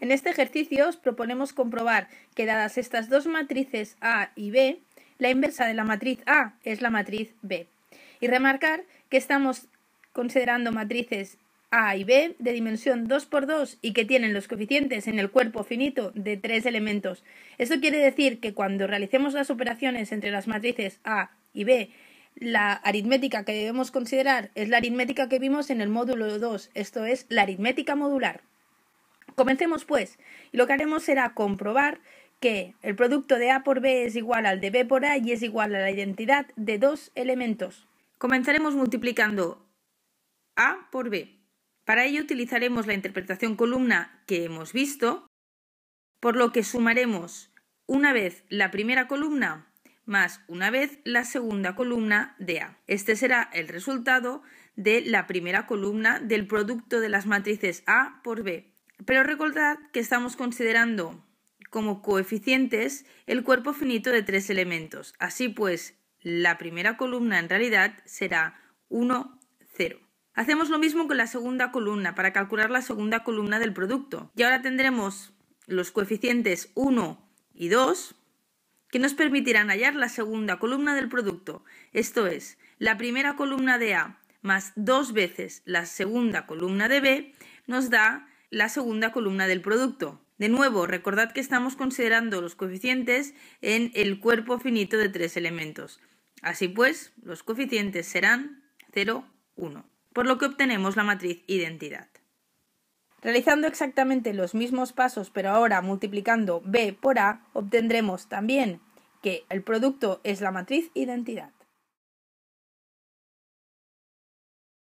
En este ejercicio os proponemos comprobar que dadas estas dos matrices A y B, la inversa de la matriz A es la matriz B. Y remarcar que estamos considerando matrices A y B de dimensión 2 por 2 y que tienen los coeficientes en el cuerpo finito de tres elementos. Esto quiere decir que cuando realicemos las operaciones entre las matrices A y B, la aritmética que debemos considerar es la aritmética que vimos en el módulo 2, esto es la aritmética modular. Comencemos pues. Lo que haremos será comprobar que el producto de A por B es igual al de B por A y es igual a la identidad de dos elementos. Comenzaremos multiplicando A por B. Para ello utilizaremos la interpretación columna que hemos visto, por lo que sumaremos una vez la primera columna más una vez la segunda columna de A. Este será el resultado de la primera columna del producto de las matrices A por B. Pero recordad que estamos considerando como coeficientes el cuerpo finito de tres elementos. Así pues, la primera columna en realidad será 1, 0. Hacemos lo mismo con la segunda columna para calcular la segunda columna del producto. Y ahora tendremos los coeficientes 1 y 2 que nos permitirán hallar la segunda columna del producto. Esto es, la primera columna de A más dos veces la segunda columna de B nos da la segunda columna del producto. De nuevo, recordad que estamos considerando los coeficientes en el cuerpo finito de tres elementos. Así pues, los coeficientes serán 0, 1, por lo que obtenemos la matriz identidad. Realizando exactamente los mismos pasos, pero ahora multiplicando B por A, obtendremos también que el producto es la matriz identidad.